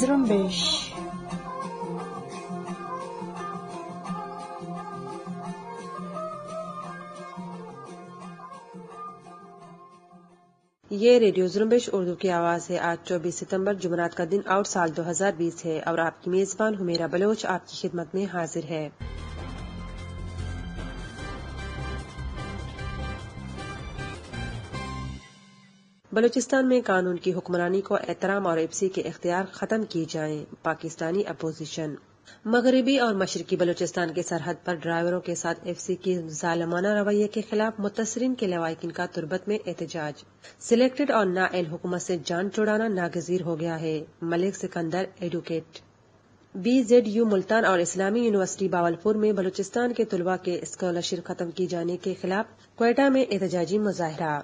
zrumbish ये radio जुर्मेश Urdu की आवाज़ है आज 24 सितंबर जुमरात का दिन और साल 2020 है और आपकी मेज़बान हुमेरा बलोच आपकी खिदमत में हाजिर है बलूचिस्तान में कानून की हुक्मरानी को एहतराम और सी के इख्तियार खत्म किए जाएं पाकिस्तानी अपोजिशन मगरबी और मशरकी बलूचिस्तान के सरहद पर ड्राइवरों के साथ एफसी की जालमाना रवैये के खिलाफ मुतसरीन के लवाकिन का तुरबत में एहतजाज सिलेक्टेड और नाएल हुकूमत से जान चुड़ाना नागजीर हो गया है Malik Sikandar advocate B Z U Multan और इस्लामी यूनिवर्सिटी बावलपुर में बलूचिस्तान के तलबा के स्कॉलरशिप खत्म किए जाने के खिलाफ कोयटा में एहतजाजी मुजाहरा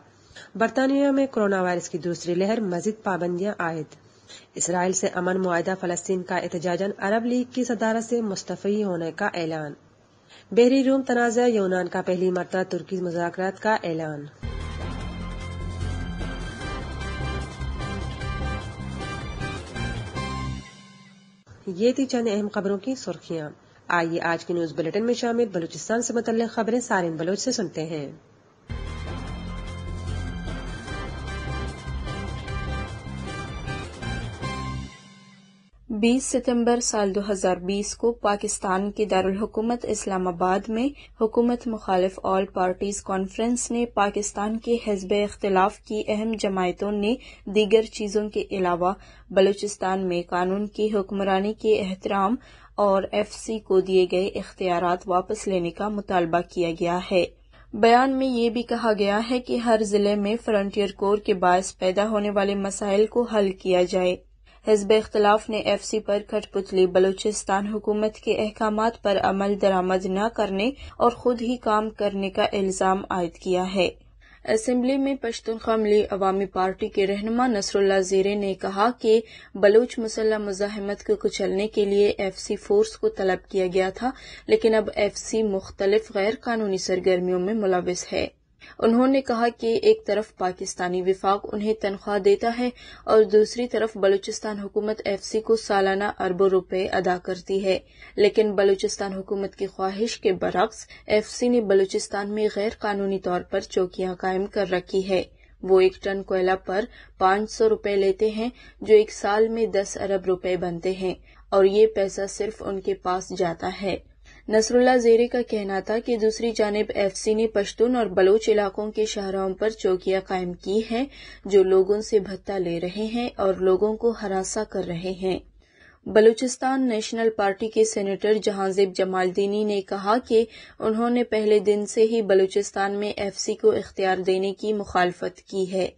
बरतानिया में कोरोना वायरस की दूसरी लहर मजीद पाबंदियां आयद इसराइल से अमन मुआदा फलस्तीन का एहतजाजन अरब लीग की सदारत से मुस्तफ़ी होने का ऐलान बहरी रूम तनाज़ा यूनान का पहली मरतब तुर्की मुजाकर का ऐलान ये थी चंद अहम खबरों की सुर्खियां आइए आज के न्यूज बुलेटिन में शामिल बलूचिस्तान से मुतल खबरें सारे बलोच से सुनते हैं 20 सितंबर साल 2020 को पाकिस्तान के दारकूमत इस्लामाबाद में हुकूमत मुखालिफ ऑल पार्टीज कॉन्फ्रेंस ने पाकिस्तान के हजब इख्तलाफ की अहम जमायतों ने दीगर चीज़ों के अलावा बलूचिस्तान में कानून की हुक्मरानी के एहतराम और एफ सी को दिए गए इख्तियार वापस लेने का मुतालबा किया गया है बयान में ये भी कहा गया है कि हर जिले में फ्रंटियर कोर के बायस पैदा होने वाले मसाइल को हल किया जाये हिजब इख्तलाफ ने एफ सी पर खटपुतली बलूचिस्तान हुकूमत के अहकाम पर अमल दरामद न करने और खुद ही काम करने का इल्जाम आयद किया है असम्बली में पश्तनखा मिली अवामी पार्टी के रहनुमा नसरुल्ला जीरे ने कहा कि बलूच मुसल्ह मुजाहमत को कुचलने के लिए एफ सी फोर्स को तलब किया गया था लेकिन अब एफ सी मुख्तलिफ गैर कानूनी सरगर्मियों में मुलविस है उन्होंने कहा कि एक तरफ पाकिस्तानी विफाक उन्हें तनख्वाह देता है और दूसरी तरफ बलूचिस्तान हुकूमत एफसी को सालाना अरबों रुपए अदा करती है लेकिन बलूचिस्तान हुकूमत की ख्वाहिश के बरक्स एफसी ने बलूचिस्तान में गैर कानूनी तौर पर चौकियां कायम कर रखी है वो एक टन कोयला पर पाँच सौ रुपये लेते हैं जो एक साल में दस अरब रुपए बनते हैं और ये पैसा सिर्फ उनके पास जाता है नसरुल्ला जेरी का कहना था कि दूसरी जानब एफसी ने पश्तून और बलोच इलाकों के शहरों पर चौकियां कायम की हैं जो लोगों से भत्ता ले रहे हैं और लोगों को हरासा कर रहे हैं बलूचिस्तान नेशनल पार्टी के सेनेटर जहांजेब जमालदीनी ने कहा कि उन्होंने पहले दिन से ही बलूचिस्तान में एफसी को इख्तियार देने की मुखालफत की है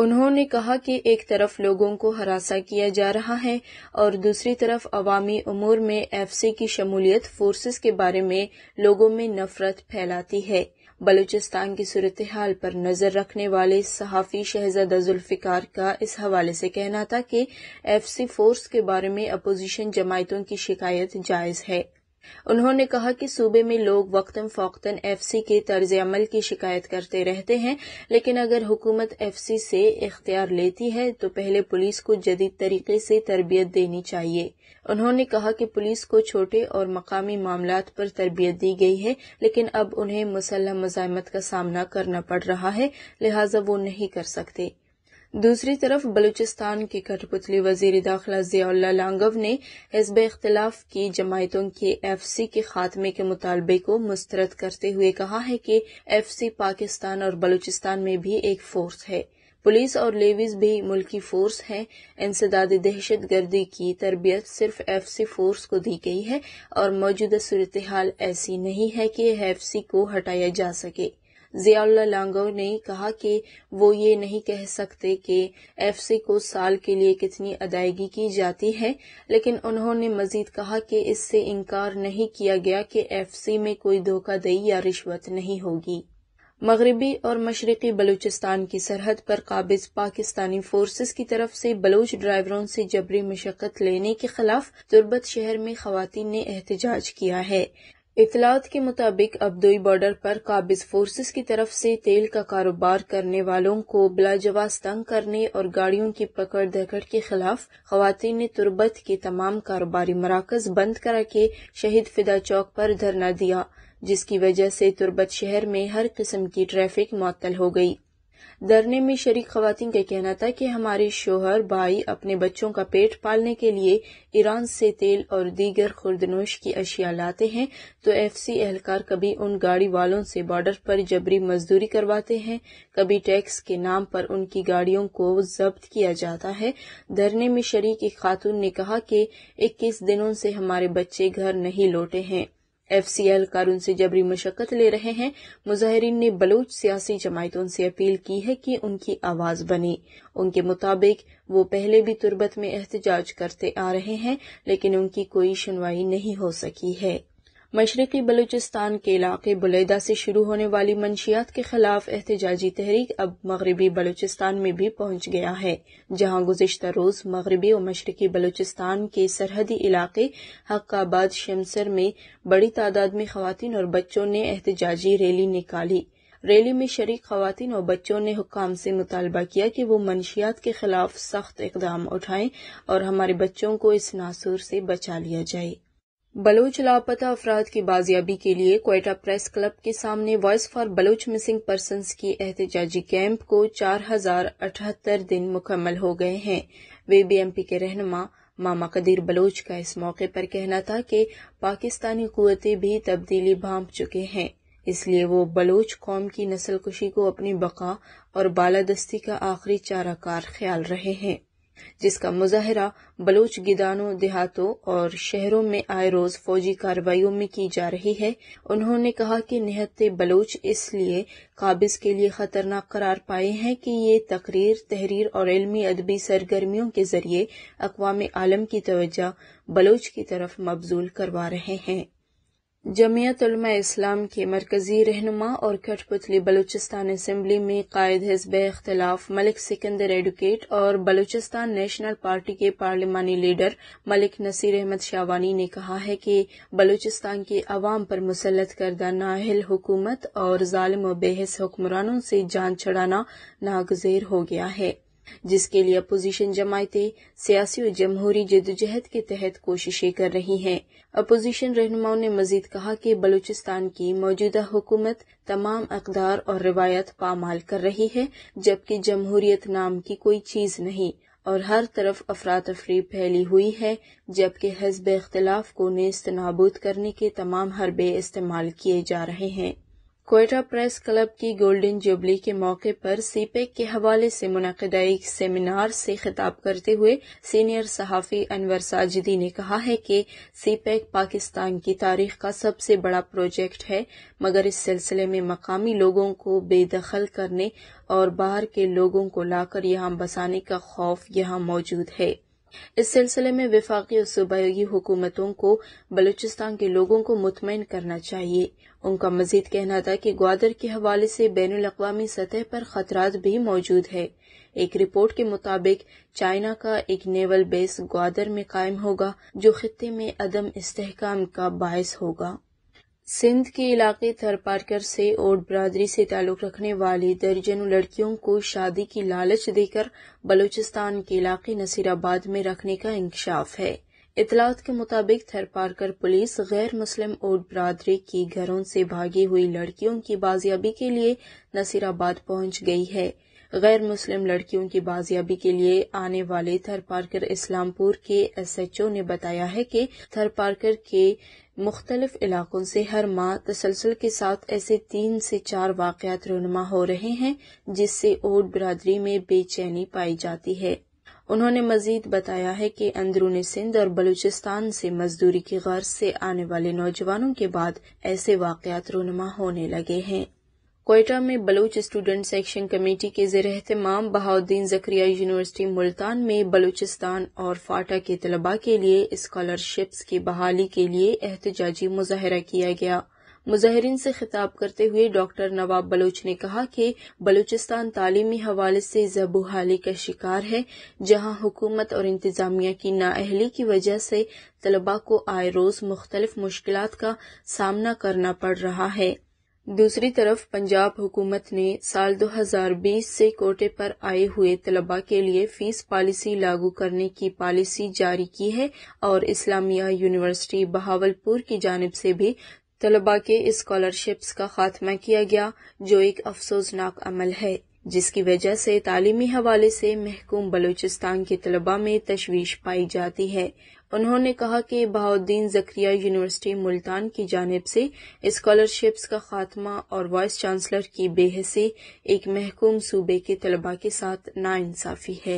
उन्होंने कहा कि एक तरफ लोगों को हरासा किया जा रहा है और दूसरी तरफ अवामी उमूर में एफसी की शमूलियत फोर्सेस के बारे में लोगों में नफरत फैलाती है बलूचिस्तान की सूरत हाल पर नजर रखने वाले सहाफ़ी शहजादा जुल्फिकार का इस हवाले से कहना था कि एफसी फोर्स के बारे में अपोजिशन जमायतों की शिकायत जायज है उन्होंने कहा कि सूबे में लोग वक्तन एफ एफसी के तर्ज अमल की शिकायत करते रहते हैं लेकिन अगर हुकूमत एफसी से इख्तियार लेती है तो पहले पुलिस को जदीद तरीके से तरबियत देनी चाहिए उन्होंने कहा कि पुलिस को छोटे और मकामी मामला पर तरबियत दी गई है लेकिन अब उन्हें मुसलह मजामत का सामना करना पड़ रहा है लिहाजा वो नहीं कर सकते दूसरी तरफ बलूचिस्तान के कठपुतली वजीर दाखिला ज़ियाल्ला लांगव ने हिजब इख्तलाफ की जमायतों के एफ सी के खात्मे के मुतालबे को मुस्तरद करते हुए कहा है कि एफ सी पाकिस्तान और बलूचिस्तान में भी एक फोर्स है पुलिस और लेवीज भी मुल्की फोर्स है इंसदादी दहशत गर्दी की तरबियत सिर्फ एफ सी फोर्स को दी गई है और मौजूदा सूरत हाल ऐसी नहीं है कि एफ सी को हटाया जा सके जियाउल्ला लांगो ने कहा कि वो ये नहीं कह सकते कि एफसी को साल के लिए कितनी अदायगी की जाती है लेकिन उन्होंने मजीद कहा कि इससे इनकार नहीं किया गया कि एफसी में कोई धोखाधड़ी या रिश्वत नहीं होगी मगरबी और मशरकी बलूचिस्तान की सरहद पर काबिज पाकिस्तानी फोर्सेस की तरफ से बलूच ड्राइवरों से जबरी मशक्कत लेने के खिलाफ तुर्बत शहर में खातन ने एहतजाज किया है इतलात के मुताबिक अब्दुई बॉर्डर पर काबिज फोर्सेस की तरफ से तेल का कारोबार करने वालों को बिलाजवाज तंग करने और गाड़ियों की पकड़ धकड़ के खिलाफ खातन ने तुरबत के तमाम कारोबारी मराकज बंद करा के शहीद फिदा चौक पर धरना दिया जिसकी वजह से तुरबत शहर में हर किस्म की ट्रैफिक मअतल हो गई धरने में शरीक खातन का कहना था कि हमारे शोहर भाई अपने बच्चों का पेट पालने के लिए ईरान से तेल और दीगर खुर्दनोश की अशिया लाते हैं तो एफसी एहलकार कभी उन गाड़ी वालों से बॉर्डर पर जबरी मजदूरी करवाते हैं कभी टैक्स के नाम पर उनकी गाड़ियों को जब्त किया जाता है धरने में शरीक एक खातून ने कहा कि इक्कीस दिनों से हमारे बच्चे घर नहीं लौटे हैं एफ सी एल कारून से जबरी मशक्कत ले रहे हैं मुजाहरीन ने बलूच सियासी जमायतों से अपील की है कि उनकी आवाज बने उनके मुताबिक वो पहले भी तुर्बत में एहतजाज करते आ रहे हैं लेकिन उनकी कोई सुनवाई नहीं हो सकी है मशरक़ी बलूचिस्तान के इलाके बुलैदा से शुरू होने वाली मंशियात के खिलाफ एहतजाजी तहरीक अब मगरबी बलूचिस्तान में भी पहुंच गया है जहां गुजशत रोज मगरबी और मशरक़ी बलूचिस्तान के सरहदी इलाके हक्काबाद शमसर में बड़ी तादाद में खातन और बच्चों ने एहतजाजी रैली निकाली रैली में शरीक खातन और बच्चों ने हुकाम से मुतालबा किया कि वो मंशियात के खिलाफ सख्त इकदाम उठाएं और हमारे बच्चों को इस नासुर से बचा लिया जाए बलोच लापता अफराद की बाजियाबी के लिए कोयटा प्रेस क्लब के सामने voice for Baloch missing person की एहतजाजी कैंप को चार हजार अठहत्तर दिन मुकम्मल हो गए हैं वे बीएमपी के रहनमा मामा कदीर बलोच का इस मौके पर कहना था कि पाकिस्तानी कुतें भी तब्दीली भांप चुके हैं इसलिए वो बलोच कौम की नस्लकुशी को अपनी बका और बालादस्ती का आखिरी चाराकार ख्याल रहे हैं जिसका मुजाहरा बलोच गिदानों देहातों और शहरों में आए रोज फौजी कार्रवाई में की जा रही है उन्होंने कहा कि निहत्ते बलोच इसलिए काबिज के लिए खतरनाक करार पाए हैं कि ये तकरीर तहरीर और इलमी अदबी सरगर्मियों के जरिए अकवाम आलम की तवज्जा बलोच की तरफ मबजूल करवा रहे हैं जमीयत इस्लाम के मरकजी रहनुमा और कठपुतली बलूचिस्तान असम्बली में कायद हिजब इख्तलाफ मलिक सिकंदर एडवोकेट और बलूचिस्तान नेशनल पार्टी के पार्लिमानी लीडर मलिक नसीर अहमद शावानी ने कहा है कि बलूचिस्तान की आवाम पर मुसलत करदा नाहल हुकूमत और जालिम व बेहस हुक्मरानों से जान छड़ाना नागजेर हो गया है जिसके लिए अपोजिशन जमायतें सियासी और जमहूरी जदोजहद के तहत कोशिशें कर रही हैं अपोजिशन रहनुमाओं ने मजीद कहा कि बलूचिस्तान की मौजूदा हुकूमत तमाम अकदार और रिवायत पामाल कर रही है जबकि जमहूरियत नाम की कोई चीज नहीं और हर तरफ अफरा तफरी फैली हुई है जबकि हजब इख्तलाफ को नेस्त नाबूद करने के तमाम हरबे इस्तेमाल किए जा रहे हैं कोयटा प्रेस क्लब की गोल्डन जुबली के मौके पर सीपेक के हवाले से मुनदा एक सेमिनार से खिताब करते हुए सीनियर सहाफ़ी अनवर साजिदी ने कहा है कि सीपेक पाकिस्तान की तारीख का सबसे बड़ा प्रोजेक्ट है मगर इस सिलसिले में मकामी लोगों को बेदखल करने और बाहर के लोगों को लाकर यहां बसाने का खौफ यहां मौजूद है इस सिलसिले में विफाकी और सूबाई हुकूमतों को बलूचिस्तान के लोगों को मुतमिन करना चाहिए उनका मजीद कहना था कि ग्वादर के हवाले से बैन अवी सतह पर खतरा भी मौजूद है एक रिपोर्ट के मुताबिक चाइना का एक नेवल बेस ग्वादर में कायम होगा जो खत्े में अदम इस्तेकाम का बायस होगा सिंध के इलाके थरपारकर से और बरादरी से ताल्लुक़ रखने वाली दर्जनों लड़कियों को शादी की लालच देकर बलूचिस्तान के इलाके नसीराबाद में रखने का इंकशाफ है इतलात के मुताबिक थरपारकर पुलिस गैर मुस्लिम और बरादरी की घरों से भागी हुई लड़कियों की बाजियाबी के लिए नसीराबाद पहुंच गई है गैर मुस्लिम लड़कियों की बाजियाबी के लिए आने वाले थरपारकर इस्लामपुर के एसएचओ ने बताया है कि थरपारकर के मुख्तलिफ इलाकों से हर माह तसलसल के साथ ऐसे तीन से चार वाक़ात रुनमा हो रहे हैं जिससे ओट बरदरी में बेचैनी पाई जाती है उन्होंने मजीद बताया है कि अंदरूनी सिंध और बलूचिस्तान से मजदूरी की गर्ज से आने वाले नौजवानों के बाद ऐसे वाक़ात रुनमा होने लगे हैं कोयटा में बलूच स्टूडेंट सेक्शन कमेटी के जेर अहतमाम बहाउद्दीन जक्रिया यूनिवर्सिटी मुल्तान में बलूचिस्तान और फाटा के तलबा के लिए स्कॉलरशिप्स की बहाली के लिए एहतजाजी मुजाहरा किया गया मुजाहरीन से खिताब करते हुए डॉक्टर नवाब बलूच ने कहा कि बलूचिस्तान तालीमी हवाले से जबूहाली का शिकार है जहां हुकूमत और इंतजामिया की नाअहली की वजह से तलबा को आए रोज मुख्तलिफ मुश्किल का सामना करना पड़ रहा है दूसरी तरफ पंजाब हुकूमत ने साल 2020 से कोटे पर आए हुए तलबा के लिए फीस पॉलिसी लागू करने की पॉलिसी जारी की है और इस्लामिया यूनिवर्सिटी बहावलपुर की जानब से भी तलबा के स्कॉलरशिप्स का खात्मा किया गया जो एक अफसोसनाक अमल है जिसकी वजह से तालीमी हवाले से महकूम बलूचिस्तान के तलबा में तशवीश पाई जाती है उन्होंने कहा कि बहाउद्दीन जक्रिया यूनिवर्सिटी मुल्तान की जानब से स्कॉलरशिप्स का खात्मा और वाइस चांसलर की बेहसी एक महकूम सूबे के तलबा के साथ नाइंसाफी है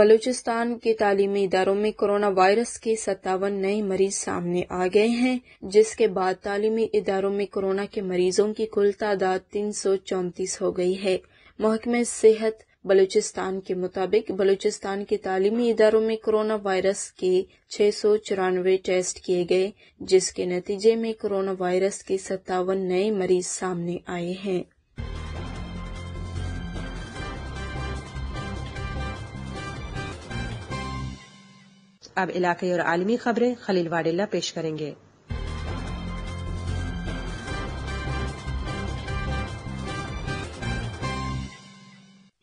बलूचिस्तान के तालीमी इदारों में कोरोना वायरस के सत्तावन नए मरीज सामने आ गए हैं जिसके बाद तालीमी इदारों में कोरोना के मरीजों की कुल तादाद तीन सौ चौंतीस हो गई है महकमे सेहत बलूचिस्तान के मुताबिक बलूचिस्तान के तालीमी इदारों में कोरोना वायरस के छह सौ चौरानवे टेस्ट किए गए जिसके नतीजे में कोरोना वायरस के सत्तावन नए मरीज सामने आए हैं अब इलाके और आलमी खबरें खलील वाडिल्ला पेश करेंगे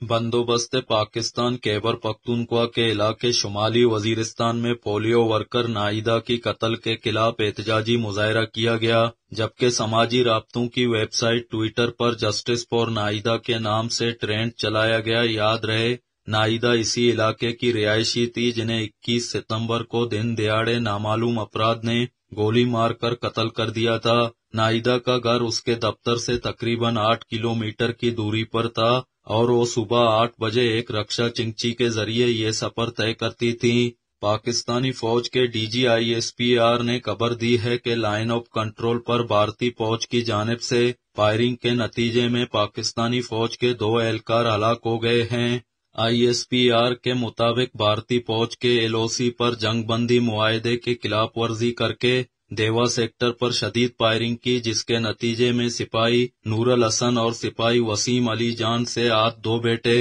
बंदोबस्त पाकिस्तान केबर पख्तुनख्वा के इलाके शुमाली वजीरिस्तान में पोलियो वर्कर नाइदा की कत्ल के खिलाफ एहतजाजी मुजाहरा किया गया जबकि समाजी रबतों की वेबसाइट ट्विटर पर जस्टिस फॉर नाइदा के नाम से ट्रेंड चलाया गया याद रहे नाइदा इसी इलाके की रिहायशी थी जिन्हें 21 सितंबर को दिन दिहाड़े नामालूम अपराध ने गोली मारकर कत्ल कर दिया था नाइदा का घर उसके दफ्तर से तकरीबन आठ किलोमीटर की दूरी पर था और वो सुबह आठ बजे एक रक्षा चिंची के जरिए ये सफर तय करती थी पाकिस्तानी फौज के डीजीआईएसपीआर ने खबर दी है कि लाइन ऑफ कंट्रोल पर भारतीय फौज की जानब से फायरिंग के नतीजे में पाकिस्तानी फौज के दो एहलकार हलाक हो गए हैं आईएसपीआर के मुताबिक भारतीय फौज के एलओसी पर जंगबंदी मुआहदे के खिलाफ वर्जी करके देवा सेक्टर पर शदीद फायरिंग की जिसके नतीजे में सिपाही नूरल हसन और सिपाही वसीम अली जान से आज दो बेटे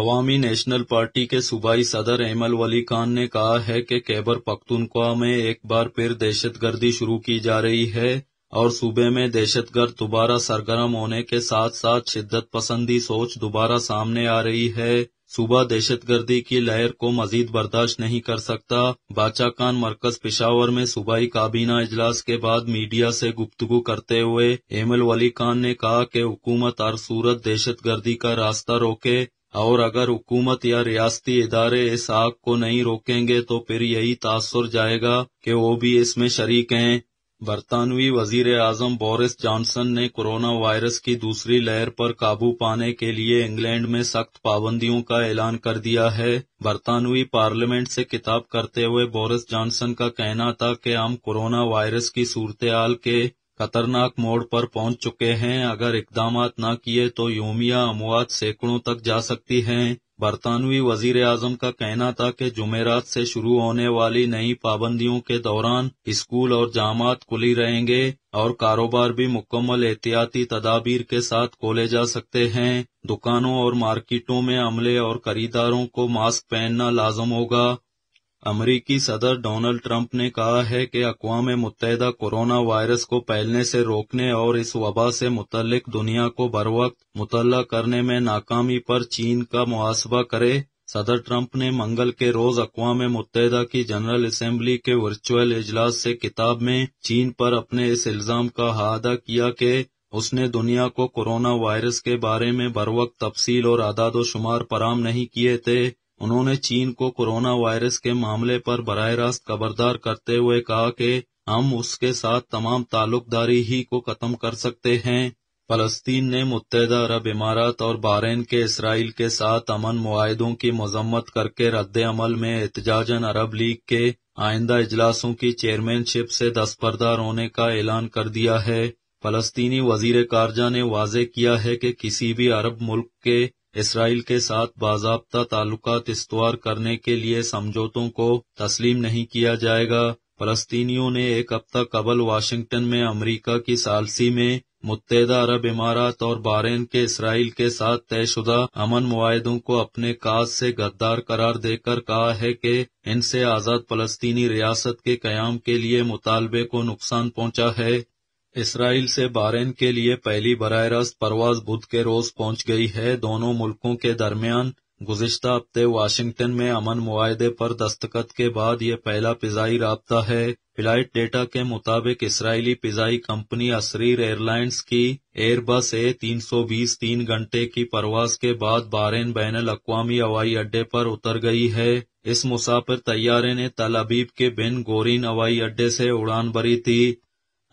अवामी नेशनल पार्टी के सूबाई सदर एमल वली खान ने कहा है कि कैबर पख्तुनख्वा में एक बार फिर दहशत गर्दी शुरू की जा रही है और सूबे में दहशतगर्द दोबारा सरगर्म होने के साथ साथ शिद्दत पसंदी सोच दोबारा सामने आ रही है सूबा दहशतगर्दी की लहर को मजीद बर्दाश्त नहीं कर सकता बाचा खान मरकज पिशावर में सूबाई काबीना इजलास के बाद मीडिया से गुफ्तगु करते हुए एमल वली खान ने कहा कि हुकूमत हर सूरत दहशतगर्दी का रास्ता रोके और अगर हुकूमत या रियाती इदारे इस आग को नहीं रोकेंगे तो फिर यही तासर जाएगा कि वो भी इसमें शरीक हैं बरतानवी वजीर आजम बोरिस जॉनसन ने कोरोना वायरस की दूसरी लहर पर काबू पाने के लिए इंग्लैंड में सख्त पाबंदियों का ऐलान कर दिया है बरतानवी पार्लियामेंट से किताब करते हुए बोरिस जॉनसन का कहना था कि हम कोरोना वायरस की सूरत आल के खतरनाक मोड़ पर पहुंच चुके हैं अगर इकदाम न किए तो योमिया अमवात सैकड़ों तक जा सकती है बरतानवी वजीर आजम का कहना था कि जुमेरात से शुरू होने वाली नई पाबंदियों के दौरान स्कूल और जामात खुली रहेंगे और कारोबार भी मुकम्मल एहतियाती तदाबीर के साथ खोले जा सकते हैं दुकानों और मार्केटों में अमले और खरीदारों को मास्क पहनना लाजम होगा अमरीकी सदर डोनाल्ड ट्रंप ने कहा है कि अकवा मुतहदा कोरोना वायरस को फैलने से रोकने और इस वबा से मुतलक दुनिया को बर वक्त मुतल करने में नाकामी पर चीन का मुआसबा करे सदर ट्रंप ने मंगल के रोज अकवा मुतहदा की जनरल असम्बली के वर्चुअल इजलास से किताब में चीन पर अपने इस इल्जाम का हादा किया कि उसने दुनिया को कोरोना वायरस के बारे में बर वक्त तफसील और आदाद शुमार फराम नहीं किए थे उन्होंने चीन को कोरोना वायरस के मामले पर बरह रास्त खबरदार करते हुए कहा कि हम उसके साथ तमाम ताल्लुकदारी ही को खत्म कर सकते हैं फलस्तीन ने मुतहदा अरब इमारत और बारेन के इसराइल के साथ अमन माहदों की मजम्मत करके रद्द अमल में एहतजाजन अरब लीग के आइंदा इजलासों की चेयरमैनशिप से दस्तरदार होने का ऐलान कर दिया है फलस्तीनी वजीर खारजा ने वाजे किया है कि किसी भी अरब मुल्क के इसराइल के साथ बाजाबता ताल्लुकात इस्तवार करने के लिए समझौतों को तस्लीम नहीं किया जाएगा फलस्तीनियों ने एक हफ्ता कबल वाशिंगटन में अमरीका की सालसी में मुतहदा अरब इमारात और बारेन के इसराइल के साथ तयशुदा अमन मुआदों को अपने काज से गद्दार करार देकर कहा है कि इनसे आज़ाद फलस्तीनी रियासत के क्याम के लिए मुतालबे को नुकसान पहुंचा है इसराइल से बारेन के लिए पहली बर रास्त परवाज बुध के रोज पहुंच गई है दोनों मुल्कों के दरमियान गुजशत हफ्ते वाशिंगटन में अमन मुआदे पर दस्तखत के बाद ये पहला पिजाई रबता है फ्लाइट डेटा के मुताबिक इसराइली फिजाई कंपनी असरीर एयरलाइंस की एयरबस ए तीन सौ बीस तीन घंटे की परवाज के बाद बारेन बैन अवी हवाई अड्डे पर उतर गई है इस मुसाफिर तैयारे ने तल अबीब के बिन गोरीन हवाई अड्डे से उड़ान भरी थी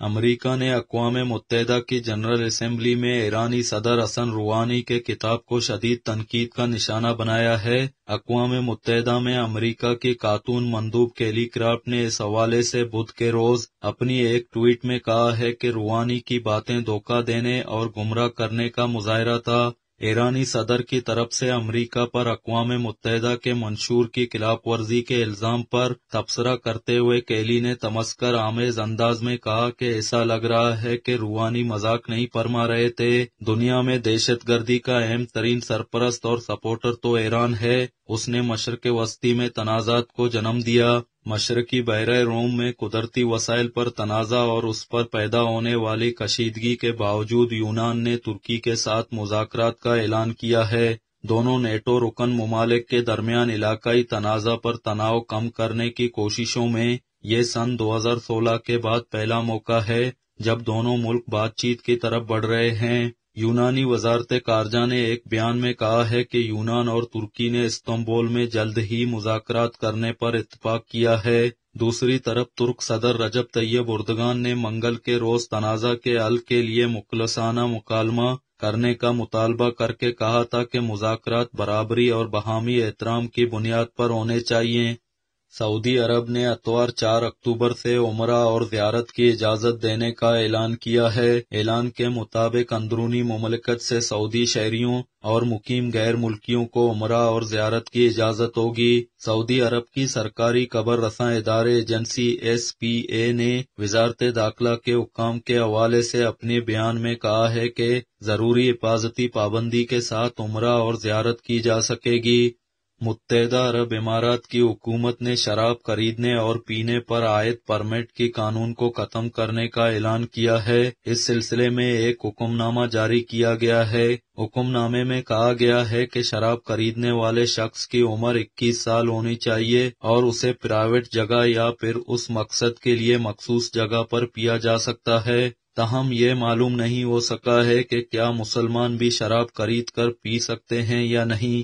अमरीका ने अकवा मुतहदा की जनरल असम्बली में ईरानी सदर हसन रूहानी के किताब को शदीद तनकीद का निशाना बनाया है अकवाम मुतहदा में अमरीका की खातून मंदूब केली क्राफ्ट ने इस हवाले से बुध के रोज अपनी एक ट्वीट में कहा है कि रूहानी की बातें धोखा देने और गुमराह करने का मुजाहरा था ईरानी सदर की तरफ से अमेरिका पर अकवाम मुतहदा के मंशूर की खिलाफ वर्जी के इल्ज़ाम पर तबसरा करते हुए केली ने तमस्कर आमेज अंदाज में कहा कि ऐसा लग रहा है कि रूहानी मजाक नहीं फरमा रहे थे दुनिया में दहशत गर्दी का अहम तरीन सरपरस्त और सपोर्टर तो ईरान है उसने मशरक वस्ती में तनाजात को जन्म दिया मशरकी बहर रोम में कुदरती वसाइल पर तनाज़ा और उस पर पैदा होने वाली कशीदगी के बावजूद यूनान ने तुर्की के साथ मुजाकर का ऐलान किया है दोनों नेटो रुकन ममालिक के दरमियान इलाकाई तनाज़ा पर तनाव कम करने की कोशिशों में ये सन 2016 के बाद पहला मौका है जब दोनों मुल्क बातचीत की तरफ बढ़ रहे हैं यूनानी वजारत कारजा ने एक बयान में कहा है कि यूनान और तुर्की ने इस्तुल में जल्द ही मुजाकर करने पर इतफाक किया है दूसरी तरफ तुर्क सदर रजब तैयब उर्दगान ने मंगल के रोज तनाजा के हल के लिए मुखलसाना मुकालमा करने का मुतालबा करके कहा था कि मुजाकर बराबरी और बहामी एहतराम की बुनियाद पर होने चाहिए सऊदी अरब ने अतवार 4 अक्टूबर से उमरा और ज्यारत की इजाजत देने का ऐलान किया है ऐलान के मुताबिक अंदरूनी ममलकत से सऊदी शहरियों और मुकीम गैर मुल्कियों को उमरा और ज्यारत की इजाजत होगी सऊदी अरब की सरकारी कबर रसा इदारे एजेंसी एस पी ए ने वजारत दाखिला के हुकाम के हवाले से अपने बयान में कहा है कि जरूरी हिफाजती पाबंदी के साथ उमरा और ज्यारत की जा सकेगी मुत्तहदा अरब इमारत की हुकूमत ने शराब खरीदने और पीने पर आयत परमिट के कानून को ख़त्म करने का ऐलान किया है इस सिलसिले में एक हुक्मनामा जारी किया गया है हुक्मनामे में कहा गया है कि शराब खरीदने वाले शख्स की उम्र 21 साल होनी चाहिए और उसे प्राइवेट जगह या फिर उस मकसद के लिए मखसूस जगह पर पिया जा सकता है तहम ये मालूम नहीं हो सका है की क्या मुसलमान भी शराब खरीद कर पी सकते हैं या नहीं